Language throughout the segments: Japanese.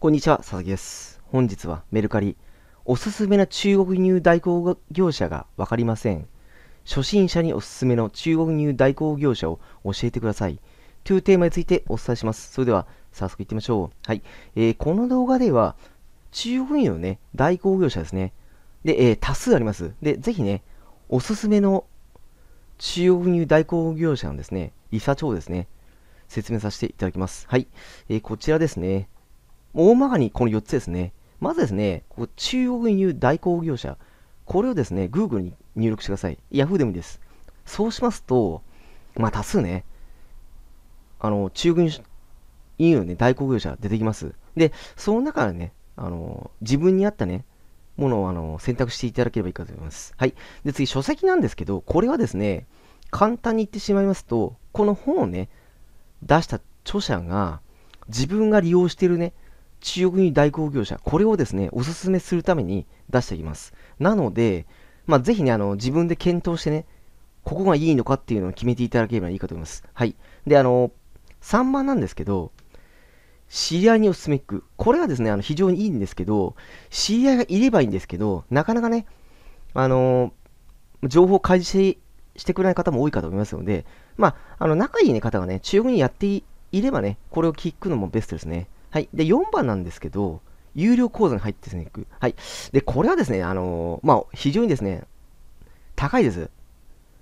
こんにちは、佐々木です。本日はメルカリ、おすすめな中国入代行業者がわかりません。初心者におすすめの中国入代行業者を教えてください。というテーマについてお伝えします。それでは、早速いってみましょう。はい。えー、この動画では、中国入のね、代行業者ですね。で、えー、多数あります。で、ぜひね、おすすめの中国入代行業者のですね、リサ長ですね、説明させていただきます。はい。えー、こちらですね。大まかにこの4つですね。まずですね、こう中国輸入代行業者。これをですね、Google に入力してください。Yahoo でもいいです。そうしますと、まあ多数ね、あの、中国輸入ね、代行業者出てきます。で、その中でね、あの、自分に合ったね、ものをあの選択していただければいいかと思います。はい。で、次、書籍なんですけど、これはですね、簡単に言ってしまいますと、この本をね、出した著者が、自分が利用しているね、中国に代行業者、これをですね、おすすめするために出しています。なので、まあ、ぜひね、あの、自分で検討してね、ここがいいのかっていうのを決めていただければいいかと思います。はい。で、あの、3番なんですけど、知り合いにおすすめ聞く。これはですね、あの非常にいいんですけど、知り合いがいればいいんですけど、なかなかね、あの情報を開示してくれない方も多いかと思いますので、まあ、あの、仲いい、ね、方がね、中国にやっていればね、これを聞くのもベストですね。はい。で、4番なんですけど、有料講座に入っていく。はい。で、これはですね、あのー、まあ、非常にですね、高いです。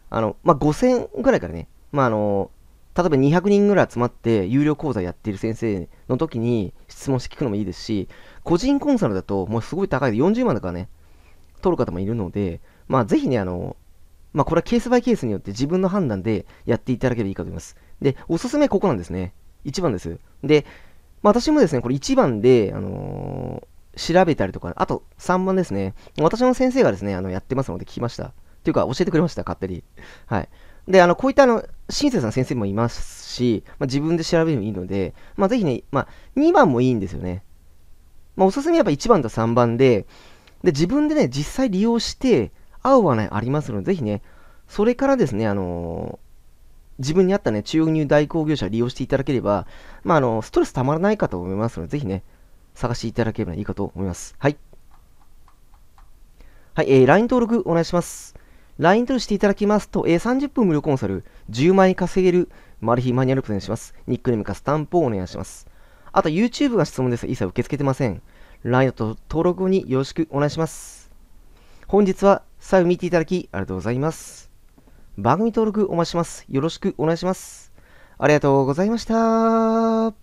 あの、まあ、5000ぐらいからね、まあ、あのー、例えば200人ぐらい集まって有料講座やっている先生の時に質問して聞くのもいいですし、個人コンサルだともうすごい高いで40万とかね、取る方もいるので、まあ、ぜひね、あのー、まあ、これはケースバイケースによって自分の判断でやっていただければいいかと思います。で、おすすめここなんですね。1番です。で、まあ、私もですね、これ1番で、あのー、調べたりとか、あと3番ですね。私の先生がですね、あの、やってますので聞きました。というか、教えてくれました、勝手に。はい。で、あの、こういったあの、親切な先生もいますし、まあ、自分で調べるのもいいので、まあ、ぜひね、まあ、2番もいいんですよね。まあ、おすすめはやっぱ1番と3番で、で、自分でね、実際利用して、合うはないありますので、ぜひね、それからですね、あのー自分に合ったね、中央入代行業者利用していただければ、まあ、あの、ストレスたまらないかと思いますので、ぜひね、探していただければいいかと思います。はい。はい、えー、LINE 登録お願いします。LINE 登録していただきますと、えー、30分無料コンサル、10万円稼げるマル秘マニュアルプレゼンします。ニックネームかスタンプをお願いします。あと、YouTube が質問です。一切受け付けてません。LINE と登録後によろしくお願いします。本日は最後見ていただき、ありがとうございます。番組登録お待ちします。よろしくお願いします。ありがとうございました。